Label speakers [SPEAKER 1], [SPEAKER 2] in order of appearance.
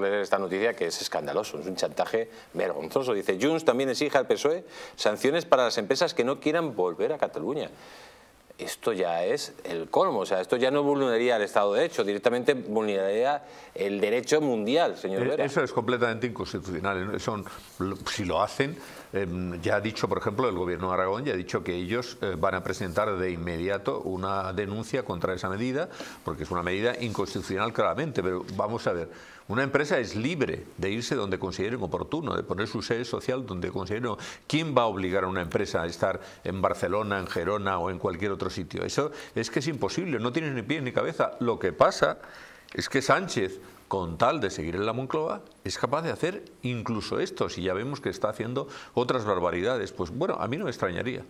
[SPEAKER 1] esta noticia que es escandaloso, es un chantaje vergonzoso. Dice, Junts también exige al PSOE sanciones para las empresas que no quieran volver a Cataluña esto ya es el colmo. O sea, esto ya no vulneraría el Estado de Derecho, directamente vulneraría el derecho mundial, señor eh, Vera. Eso
[SPEAKER 2] es completamente inconstitucional. ¿eh? Son, si lo hacen, em, ya ha dicho, por ejemplo, el gobierno de Aragón, ya ha dicho que ellos eh, van a presentar de inmediato una denuncia contra esa medida, porque es una medida inconstitucional claramente. Pero vamos a ver, una empresa es libre de irse donde consideren oportuno, de poner su sede social donde consideren. ¿Quién va a obligar a una empresa a estar en Barcelona, en Gerona o en cualquier otro sitio. Eso es que es imposible, no tienes ni pies ni cabeza. Lo que pasa es que Sánchez, con tal de seguir en la Moncloa, es capaz de hacer incluso esto, si ya vemos que está haciendo otras barbaridades. Pues bueno, a mí no me extrañaría.